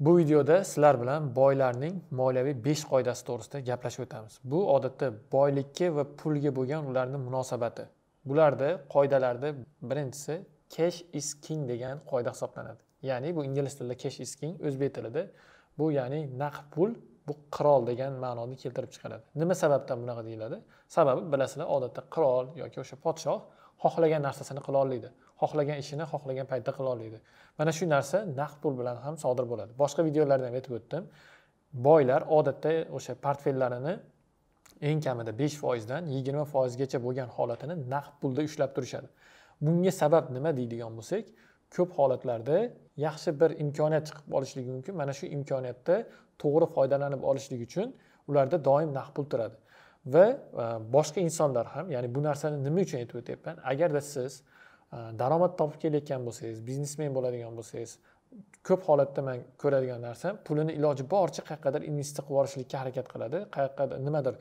bu videoda sizlar bilan boylarning moliyaviy besh qoidasi to'g'risida gaplashib o'tamiz bu odatda boylikka va pulga bo'lgan ularni munosabati bularda qoidalarda birinchisi cash is king degan qoida hisoblanadi ya'ni bu ingliz tilida cash is king o'zbek tilida bu ya'ni naqd pul bu qirol degan ma'noni keltirib chiqaradi nima sababdan bunaqa deyiladi sababi bilasizlar odatda qirol yoki o'sha podshoh xohlagan narsasini qila olmaydi xohlagan ishini xohlagan paytda qila oladi mana shu narsa naqd pul bilan ham sodir bo'ladi boshqa videolarda ham aytib o'tdim boylar odatda o'sha portfellarini eng kamida besh foizdan yigirma foizgacha bo'lgan holatini naqd pulda ushlab turishadi bunga sabab nima deydigan bo'lsak ko'p holatlarda yaxshi bir imkoniyat chiqib olishligi mumkin mana shu imkoniyatda to'g'ri foydalanib olishlik uchun ularda doim naqd pul turadi va e, boshqa insonlar ham ya'ni bu narsani nima uchun aytib o'tyapman agarda siz daromad topib kelayotgan bo'lsangiz biznesmen bo'ladigan bo'lsangiz ko'p holatda man ko'radigan narsam pulini iloji boricha qayerqadir investitsiya qilib yuborishlikka harakat qiladi qayerqadir nimadir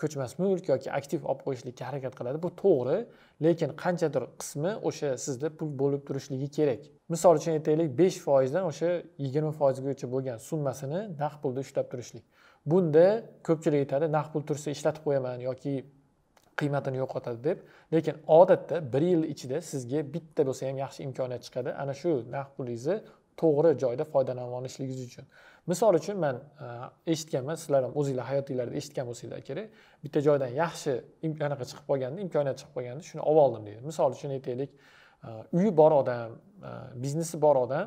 ko'chmas mulk yoki aktiv olib qo'yishlikka harakat qiladi bu to'g'ri lekin qanchadir qismi o'sha sizda pul bo'lib turishligi kerak misol uchun aytaylik besh foizdan o'sha yigirma foizgacha bo'lgan summasini naqd pulda ushlab turishlik bunda ko'pchilik aytadi naqd pul tursa ishlatib qo'yaman yoki qiymatini yo'qotadi deb lekin odatda bir yil ichida sizga bitta bo'lsa ham yaxshi imkoniyat chiqadi ana shu naqd pulingizni to'g'ri joyda foydalanib olishligingiz uchun misol uchun man e, eshitganman sizlar ham o'zinglar hayotinglarda eshitgan bo'lsanglar kerak bitta joydan yaxshi anaqa chiqib qolganda imkoniyat chiqib qolganda shuni olib oldim deydi misol uchun aytaylik e, uyi bor odam e, biznesi bor odam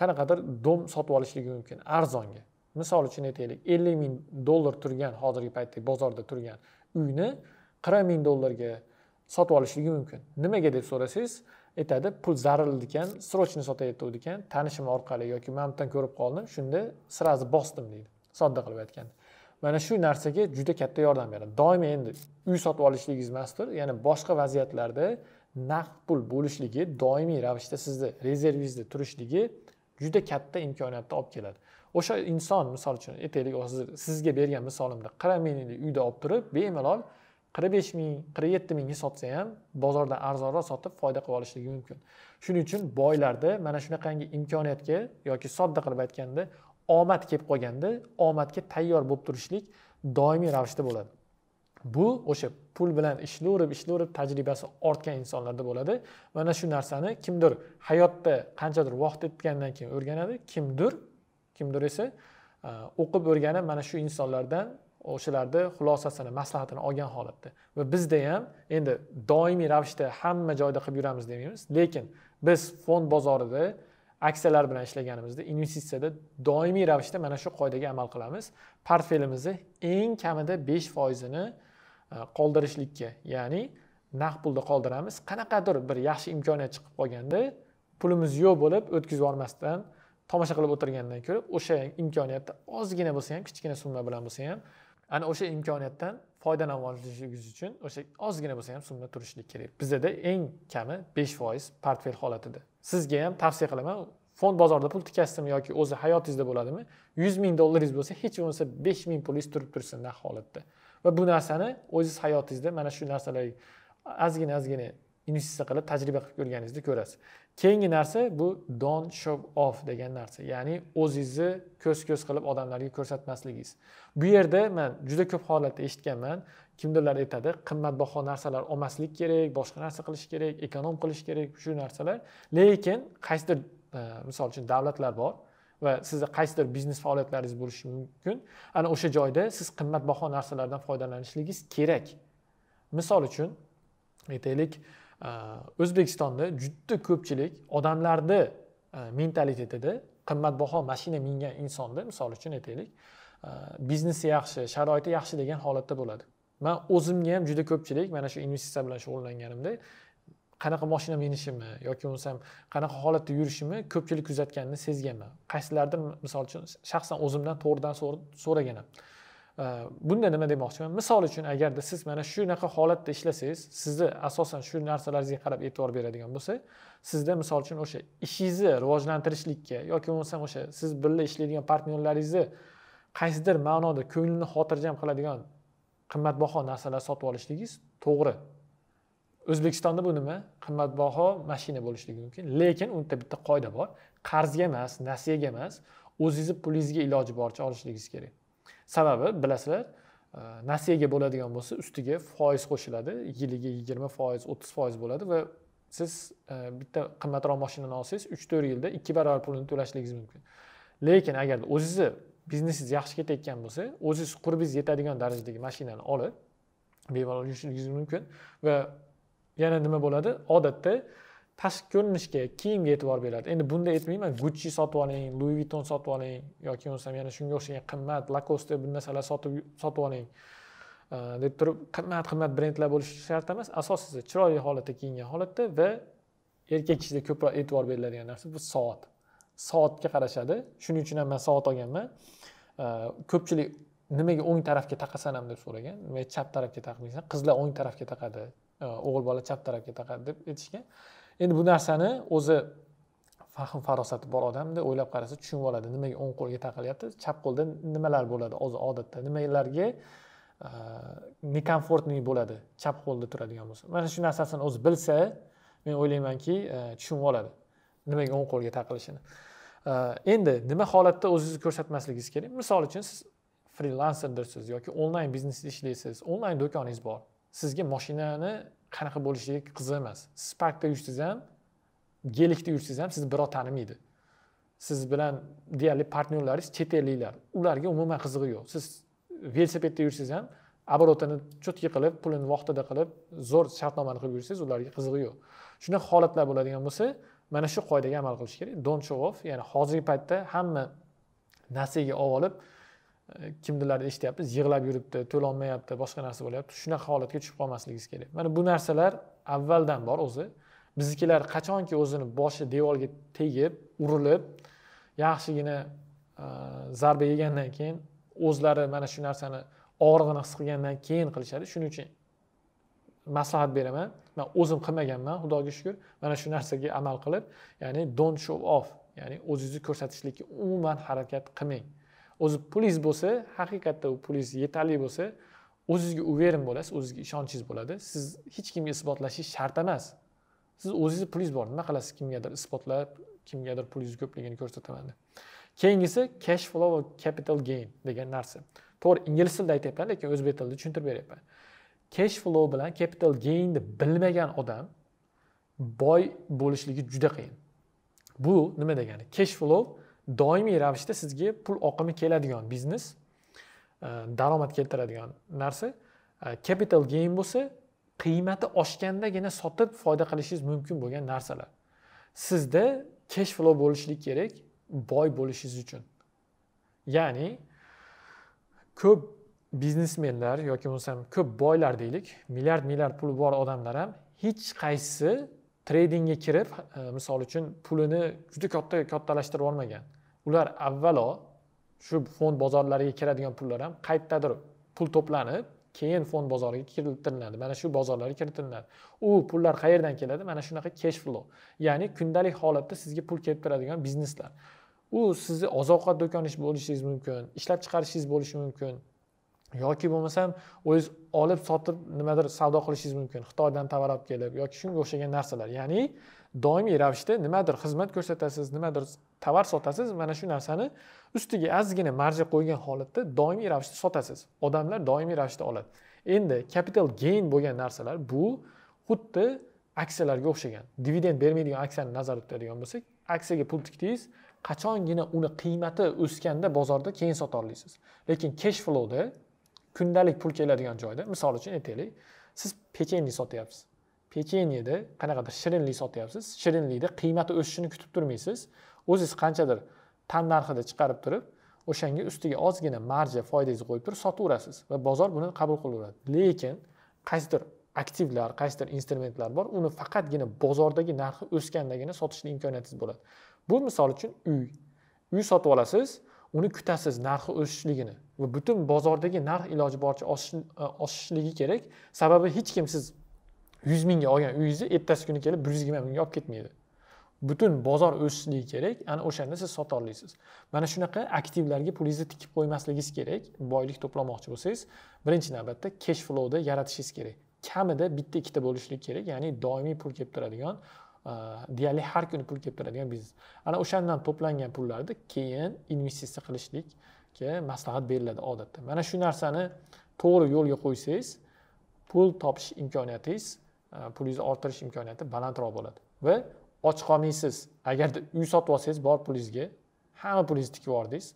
qanaqadir dom sotib olishligi mumkin arzonga misol uchun aytaylik ellik ming dollar turgan hozirgi paytdagi bozorda turgan uyni qirq ming dollarga sotib olishligi mumkin nimaga deb so'rasangiz aytadi pul zaril ekan срочно sotayotgandi ekan tanishim orqali yoki man bundan ko'rib qoldim shunda сразу bosdim deydi sodda qilib aytganda mana shu narsaga juda katta yordam beradi doim endi uy sotib olishligingiz emasdir ya'ni boshqa vaziyatlarda naqd pul bo'lishligi doimiy ravishda sizni rezervingizda turishligi juda katta imkoniyatni olib keladi o'sha inson misol uchun aytaylik hozir sizga bergan misolimda qirq minglik uyda olib turib bemalol qirq besh ming qirq yetti mingga sotsa ham bozorda arzonroq sotib foyda qilib olishligi mumkin shuning uchun boylarda mana shunaqangi imkoniyatga yoki sodda qilib aytganda omad kelib qolganda omadga tayyor bo'lib turishlik doimiy ravishda bo'ladi bu o'sha pul bilan ishlayverib ishlayverib tajribasi ortgan insonlarda bo'ladi mana shu narsani kimdir hayotda qanchadir vaqt o'tgandan keyin o'rganadi kimdir kimdir esa e, o'qib o'rganib mana shu insonlardan o'shalarni xulosasini maslahatini olgan holatda va bizda ham endi doimiy ravishda hamma joyda qilib yuramiz demaymiz lekin biz fond bozorida aksiyalar bilan ishlaganimizda investitsiyada doimiy ravishda mana shu qoidaga amal qilamiz portfelimizni eng kamida besh foizini e, qoldirishlikka ya'ni naqd pulda qoldiramiz qanaqadir bir yaxshi imkoniyat chiqib qolganda pulimiz yo'q bo'lib o'tkazib yubormasdan tomosha qilib o'tirgandan ko'ra o'sha imkoniyatni ozgina bo'lsa ham kichkina summa bilan bo'lsa ham ana o'sha imkoniyatdan foydalanishingiz uchun o'sha ozgina bo'lsa ham summa turishlik kerak bizada eng kami besh foiz portfel holatida sizga ham tavsiya qilaman fond bozorida pul tikasizmi yoki o'zi hayotingizda bo'ladimi yuz ming dollaringiz bo'lsa hech bo'lmasa besh ming pulingiz turib tursin naqd holatda va bu narsani o'ziz hayotingizda mana shu narsalarga ozgina ozgina investitsiya qilib tajriba qilib ko'rganingizda ko'rasiz keyingi narsa bu don show off degan narsa ya'ni o'zingizni ko'z ko'z qilib odamlarga ko'rsatmasligingiz bu yerda man juda ko'p holatda eshitganman kimdirlar aytadi qimmatbaho narsalar olmaslik kerak boshqa narsa qilish kerak ekonom qilish kerak shu narsalar lekin qaysidir e, misol uchun davlatlar bor va sizni qaysidir biznes faoliyatlaringiz bo'lishi mumkin ana o'sha joyda siz qimmatbaho narsalardan foydalanishingiz kerak misol uchun aytaylik o'zbekistonda juda ko'pchilik odamlarni e, mentalitetida qimmatbaho mashina mingan insonni misol uchun aytaylik e, biznesi yaxshi sharoiti yaxshi degan holatda bo'ladi man o'zimga ham juda ko'pchilik mana shu investitsiya bilan shug'ullanganimda qanaqa moshina minishimni yoki bo'lmasam qanaqa holatda yurishimni ko'pchilik kuzatganini sezganman qaysilarida misol uchun shaxsan o'zimdan to'g'ridan so'ragan ham bunda nima demoqchiman misol uchun agarda siz mana shunaqa holatda ishlasangiz sizni asosan shu narsalaringizga qarab e'tibor beradigan bo'lsa sizda misol uchun o'sha ishingizni rivojlantirishlikka yoki bo'lmasam o'sha siz birga ishlaydigan partnyorlaringizni qaysidir ma'noda ko'nglini xotirjam qiladigan qimmatbaho narsalar sotib olishligingiz to'g'ri o'zbekistonda bu nima qimmatbaho mashina bo'lishligi mumkin lekin unda bitta qoida bor qarzga emas nasiyaga emas o'zingizni pulingizga iloji boricha olishligingiz kerak sababi bilasizlar e, nasiyaga bo'ladigan bo'lsa ustiga foiz qo'shiladi yiliga yigirma foiz o'ttiz foiz bo'ladi va siz e, bitta qimmatroq mashinani olsangiz uch to'rt yilda ikki barobar pulini to'lashligingiz mumkin lekin agar o'zizni biznesingiz yaxshi ketayotgan bo'lsa o'ziz qurbingiz yetadigan darajadagi mashinani olib bemalol yurishingiz mumkin va yana nima bo'ladi odatda tashqi ko'rinishga kiyimga e'tibor beradi endi bunda aytmayman gucci sotib oling louis vuitton sotib oling yoki bo'lmasam yana shunga o'xshagan qimmat lacoste bir narsalar sotib sotib oling e, deb turib qimmat qimmat brendlar bo'lishi shart emas asosiysi chiroyli holatda kiyingan holatda va erkak kishida ko'proq e'tibor beriladigan narsa bu soat soatga qarashadi shuning uchun ham man soat olganman e, ko'pchilik nimaga o'ng tarafga taqasan ham deb so'ragan nimaga chap tarafga taqmaysan qizlar o'ng tarafga taqadi e, o'g'il bola chap tarafga taqadi deb aytishgan endi bu narsani o'zi fahm farosati bor odamda o'ylab qarasa tushunib oladi nimaga o'ng qo'lga taqilyapti chap qo'lda nimalar bo'ladi o'zi odatda nimalarga e, nekomfortniy bo'ladi chap qo'lda turadigan bo'lsa mana shu narsasini o'zi bilsa men o'ylaymanki e, tushunib oladi nimaga o'ng qo'lga taqilishini e, endi nima holatda o'zingizni ko'rsatmasligingiz kerak misol uchun siz frilanserdirsiz yoki onlayn biznesda ishlaysiz onlayn do'koningiz bor sizga moshinani qanaqa bo'lishligi qiziq emas parkda yursangiz ham gelikda yursangiz ham sizni birov tanimaydi siz bilan deyarli partnyorlaringiz chet elliklar ularga umuman qizig'i yo'q siz velosipedda yursangiz ham оборотini chut qilib pulini vaqtida qilib zo'r shartnomani qilib yursangiz ularga qizig'i yo'q shunaqa holatlar bo'ladigan bo'lsa mana shu qoidaga amal qilish kerak don't show off ya'ni hozirgi paytda hamma narsaga olib olib kimdirlarni eshityapmiz yig'lab yuribdi to'lolmayapti boshqa narsa bo'lyapti shunaqa holatga tushib qolmasligingiz kerak mana bu narsalar avvaldan bor o'zi biznikilar qachonki o'zini boshi devorga tegib urilib yaxshigina e, zarba yegandan keyin o'zlari mana shu narsani og'rig'ini his qilgandan keyin qilishadi shuning uchun maslahat beraman man o'zim qilmaganman xudoga shukur mana shu narsaga amal qilib ya'ni don't show off ya'ni o'zingizni ko'rsatishlikka umuman harakat qilmang o'zi pulingiz bo'lsa haqiqatda u pulingiz yetarli bo'lsa o'zizga uveren bo'lasiz o'zizga ishonchingiz bo'ladi siz hech kimga isbotlashingiz shart emas siz o'zingizni pulingiz bor nima qilasiz kimgadir isbotlab kimgadir pulingizni ko'pligini ko'rsataman deb keyingisi cash flow va capital gain degan narsa to'g'ri ingliz tilida aytyapman lekin o'zbek tilida tushuntirib beryapman cash flow bilan capital gainni bilmagan odam boy bo'lishligi juda qiyin bu nima degani cash flow doimiy ravishda sizga pul oqimi keladigan biznes e, daromad keltiradigan narsa e, capital gain bo'lsa qiymati oshgandagina sotib foyda qilishingiz mumkin bo'lgan narsalar sizda cash flow bo'lishlik kerak boy bo'lishingiz uchun ya'ni ko'p biznesmenlar yoki bo'lmasam ko'p boylar deylik milliard milliard puli bor odamlar ham hech qaysisi tradingga kirib e, misol uchun pulini juda katta kattalashtirib olmagan ular avvalo shu fond bozorlariga kiradigan pullar ham qayerdadir pul to'planib keyin fond bozoriga kiritiladi mana shu bozorlarga kiritiladi u pullar qayerdan keladi mana shunaqa cash flow ya'ni kundalik holatda sizga pul kelib turadigan bizneslar u sizni oziq ovqat do'konish bo'lishingiz mumkin ishlab chiqarishingiz bo'lishi mumkin yoki bo'lmasam o'zingiz olib sotib nimadir savdo qilishingiz mumkin xitoydan tovar olib kelib yoki shunga o'xshagan narsalar ya'ni doimiy ravishda nimadir xizmat ko'rsatasiz nimadir tovar sotasiz mana shu narsani ustiga ozgina marja qo'ygan holatda doimiy ravishda sotasiz odamlar doimiy ravishda oladi endi kapital gain bo'lgan narsalar bu xuddi aksiyalarga o'xshagan dividend bermaydigan aksiyani nazarda tutadigan bo'lsak aksiyaga pul tikdingiz qachongina uni qiymati o'sganda bozorda keyin sota olasiz lekin cash flowda kundalik pul keladigan joyda misol uchun aytaylik siz pechenye sotyapsiz pechenyeda qanaqadir shirinlik sotyapsiz shirinlikni qiymati o'sishini kutib turmaysiz o'zingiz qanchadir tan narxida chiqarib turib o'shanga ustiga ozgina marja foydangizni qo'yib turib sotaverasiz va bozor buni qabul qilaveradi lekin qaysidir aktivlar qaysidir instrumentlar bor uni faqatgina bozordagi narxi o'sgandagina sotishni imkoniyatingiz bo'ladi bu misol uchun uy uy sotib olasiz uni kutasiz narxi o'sishligini va butun bozordagi narx iloji boricha e, oshishligi kerak sababi hech kim siz yuz mingga olgan uyingizni ertasi kuni kelib bir yuz yigirma mingga olib ketmaydi butun bozor o'sishligi kerak ana o'shanda siz sota olasiz mana shunaqa aktivlarga pulingizni tikib qo'ymasligingiz kerak boylik to'plamoqchi bo'lsangiz birinchi navbatda cash flowni yaratishingiz kerak kamida bitta ikkita bo'lishligi kerak ya'ni doimiy pul kelib turadigan deyarli har kuni pul kelib turadigan biznes ana o'shandan to'plangan pullarni keyin investitsiya qilishlikka maslahat beriladi odatda mana shu narsani to'g'ri yo'lga qo'ysangiz pul topish imkoniyatingiz pulingizni orttirish imkoniyati balandroq bo'ladi va och qolmaysiz agarda uy sotib olsangiz bor pulingizga hamma pulingizni tikib yubordingiz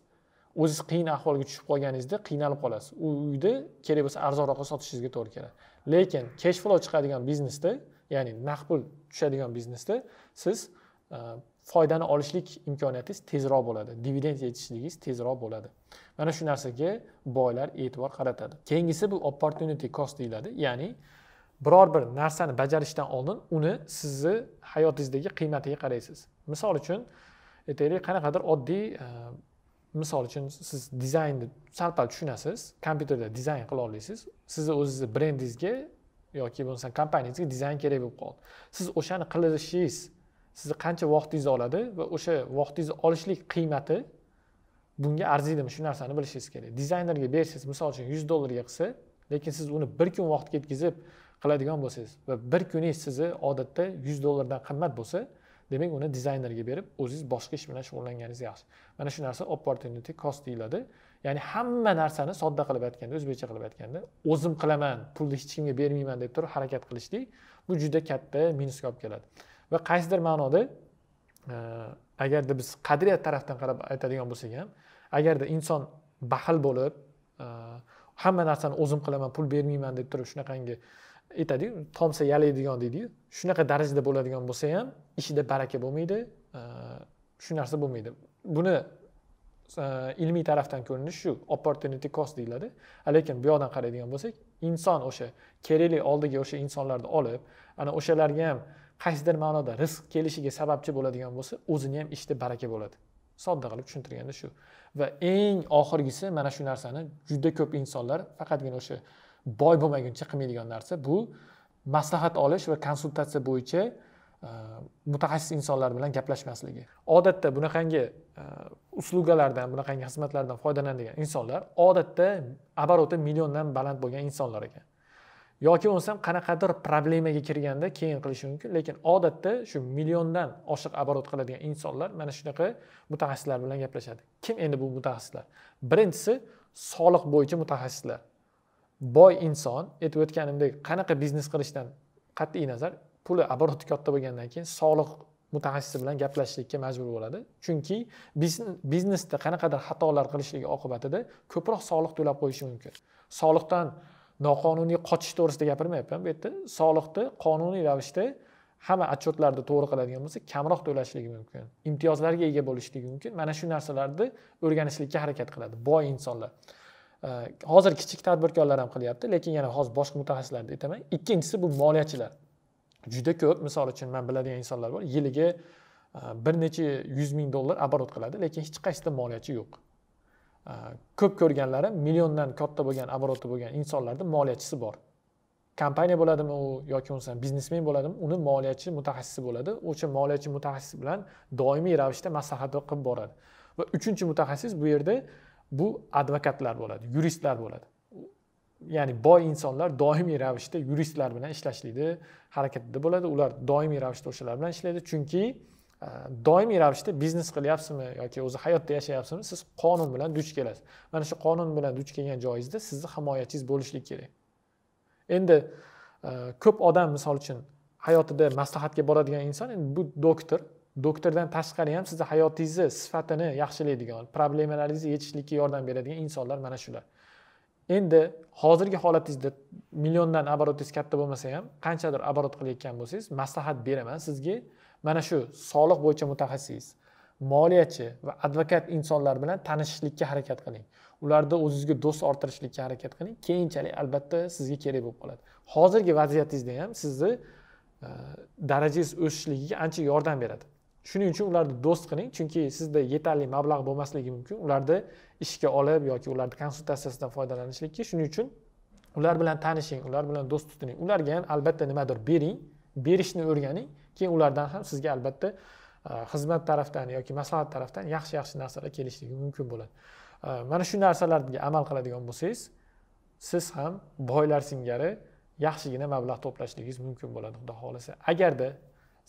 o'ziz qiyin ahvolga tushib qolganingizda qiynalib qolasiz u uyni kerak bo'lsa arzonroqqa sotishingizga to'g'ri keladi lekin cash flow chiqadigan biznesda ya'ni naqd pul tushadigan biznesda siz e, foydani olishlik imkoniyatingiz tezroq bo'ladi dividend yetishligingiz tezroq bo'ladi mana shu narsaga boylar e'tibor qaratadi keyingisi bu opportunity cost deyiladi ya'ni biror bir narsani bajarishdan oldin uni sizni hayotingizdagi qiymatiga qaraysiz misol uchun aytaylik qanaqadir oddiy e, misol uchun siz dizaynni sal pal tushunasiz kompyuterda dizayn qila olasiz sizni o'zizni brendingizga yoki bo'lmasam kompaniyangizga dizayn kerak bo'lib qoldi siz o'shani qilishingiz sizni qancha vaqtingizni oladi va o'sha vaqtingizni olishlik qiymati bunga arziydimi shu narsani bilishingiz kerak dizaynerga bersangiz misol uchun yuz dollarga qilsa lekin siz uni bir kun vaqt ketkazib qiladigan bo'lsangiz va bir kuningiz sizni odatda yuz dollardan qimmat bo'lsa demak uni dizaynerga berib o'zingiz boshqa ish bilan shug'ullanganingiz yaxshi mana shu narsa opportunity cost deyiladi ya'ni hamma narsani sodda qilib aytganda o'zbekcha qilib aytganda o'zim qilaman pulni hech kimga bermayman deb turib harakat qilishlik bu juda katta minusga olib keladi va qaysidir ma'noda e, agarda biz qadriyat tarafdan qarab aytadigan bo'lsak ham agarda inson baxil bo'lib e, hamma narsani o'zim qilaman pul bermayman deb turib shunaqangi aytadiku tomsa yalaydigan deydiyu shunaqa darajada bo'ladigan bo'lsa ham ishida baraka bo'lmaydi e, shu narsa bo'lmaydi buni e, ilmiy tarafdan ko'rinishi shu opportunity cost deyiladi lekin bu yoqdan qaraydigan bo'lsak inson o'sha kerakli oldiga o'sha insonlarni olib ana o'shalarga ham qaysidir ma'noda rizq kelishiga sababchi bo'ladigan bo'lsa o'zini ham ishida baraka bo'ladi sodda qilib tushuntirganda shu va eng oxirgisi mana shu narsani juda ko'p insonlar faqatgina o'sha boy bo'lmaguncha qilmaydigan narsa bu maslahat olish va konsultatsiya bo'yicha e, mutaxassis insonlar bilan gaplashmasligi odatda bunaqangi e, uslugalardan bunaqangi xizmatlardan foydalanadigan insonlar odatda обороты milliondan baland bo'lgan insonlar ekan yoki bo'lmasam qanaqadir problemaga kirganda keyin qilishi mumkin lekin odatda shu milliondan oshiq оборот qiladigan insonlar mana shunaqa mutaxassislar bilan gaplashadi kim endi bu mutaxassislar birinchisi soliq bo'yicha mutaxassislar boy inson aytib o'tganimdek qanaqa biznes qilishdan qat'iy nazar puli обороты katta bo'lgandan keyin soliq mutaxassisi bilan gaplashishlikka majbur bo'ladi chunki biznesda qanaqadir xatolar qilishligi oqibatida ko'proq soliq to'lab qo'yishi mumkin soliqdan noqonuniy qochish to'g'risida gapirmayapman bu yerda soliqni qonuniy ravishda hamma отчетlarni to'g'ri qiladigan bo'lsa kamroq to'lashligi mumkin imtiyozlarga ega bo'lishligi mumkin mana shu narsalarni o'rganishlikka harakat qiladi boy insonlar hozir kichik tadbirkorlar ham qilyapti lekin yana hozir boshqa mutaxassislarni aytaman ikkinchisi bu moliyachilar juda ko'p misol uchun man biladigan insonlar bor yiliga e, bir necha yuz ming dollar оборот qiladi lekin hech qaysida moliyachi yo'q ko'p ko'rganlari milliondan katta bo'lgan obroti bo'lgan insonlarni moliyachisi bor kompaniya bo'ladimi u yoki bo'lmasam biznesmen bo'ladimi uni moliyachi mutaxassisi bo'ladi o'sha moliyachi mutaxassis bilan doimiy ravishda maslahat qilib boradi va uchinchi mutaxassis bu yerda bu advokatlar bo'ladi yuristlar bo'ladi ya'ni boy insonlar doimiy ravishda yuristlar bilan ishlashlikni harakatida bo'ladi ular doimiy ravishda o'shalar bilan ishlaydi chunki doimiy ravishda biznes qilyapsizmi yoki o'zi hayotda yashayapsizmi siz qonun bilan duch kelasiz mana shu qonun bilan duch kelgan joyingizda sizni himoyachingiz bo'lishligi kerak endi e, ko'p odam misol uchun hayotida maslahatga boradigan inson endi bu doktor doktordan tashqari ham sizni hayotingizni sifatini yaxshilaydigan problemalaringizni yechishlikka yordam beradigan insonlar mana shular endi hozirgi holatingizda milliondan oborotingiz katta bo'lmasa ham qanchadir oborot qilayotgan bo'lsangiz maslahat beraman sizga mana shu soliq bo'yicha mutaxassis moliyachi va advokat insonlar bilan tanishishlikka harakat qiling ularda o'zingizga do'st orttirishlikka harakat qiling keyinchalik albatta sizga kerak bo'lib qoladi hozirgi vaziyatingizda ham sizni e, darajangiz o'sishligiga ancha yordam beradi shuning uchun ularni do'st qiling chunki sizda yetarli mablag' bo'lmasligi mumkin ularni ishga olib yoki ularni konsultatsiyasidan foydalanishlikka shuning uchun ular bilan tanishing ular bilan do'st tutining ularga ham albatta nimadir bering berishni o'rganing keyin ulardan ham sizga albatta e, xizmat tarafdan yoki maslahat tarafdan yaxshi yaxshi narsalar kelishligi mumkin bo'ladi e, mana shu narsalarga amal qiladigan bo'lsangiz siz ham boylar singari yaxshigina mablag' to'plashligingiz mumkin bo'ladi xudo xohlasa agarda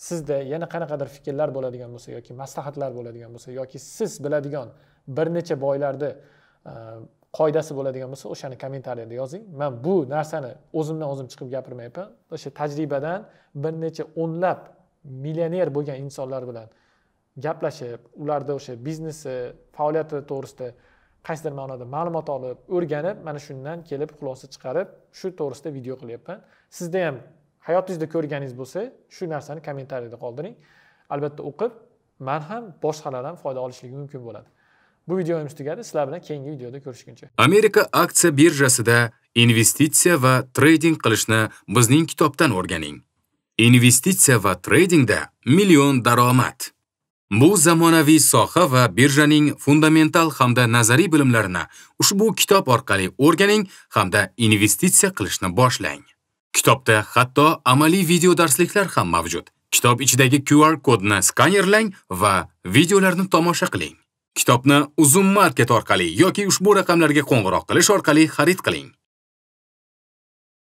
sizda yana qanaqadir fikrlar bo'ladigan bo'lsa yoki maslahatlar bo'ladigan bo'lsa yoki siz biladigan bir necha boylarni e, qoidasi bo'ladigan bo'lsa o'shani kommentariyada yozing man bu narsani o'zimdan o'zim chiqib gapirmayapman o'sha tajribadan bir necha o'nlab millioner bo'lgan insonlar bilan gaplashib ularda o'sha biznesi faoliyati to'g'risida qaysidir ma'noda ma'lumot olib o'rganib mana shundan kelib xulosa chiqarib shu to'g'risida video qilyapman sizda ham hayotingizda ko'rganingiz bo'lsa shu narsani kommentariyada qoldiring albatta o'qib man ham boshqalar ham foyda olishligi mumkin bo'ladi bu videomiz tugadi sizlar bilan keyingi videoda ko'rishguncha amerika aksiya birjasida investitsiya va treyding qilishni bizning kitobdan o'rganing Investitsiya va tradingda million daromad. Bu zamonaviy soha va birjaning fundamental hamda nazariy bilimlarini ushbu kitob orqali o'rganing hamda investitsiya qilishni boshlang. Kitobda hatto amaliy video darsliklar ham mavjud. Kitob ichidagi QR kodni skanerlang va videolarni tomosha qiling. Kitobni Uzum Market orqali yoki ushbu raqamlarga qo'ng'iroq qilish orqali xarid qiling.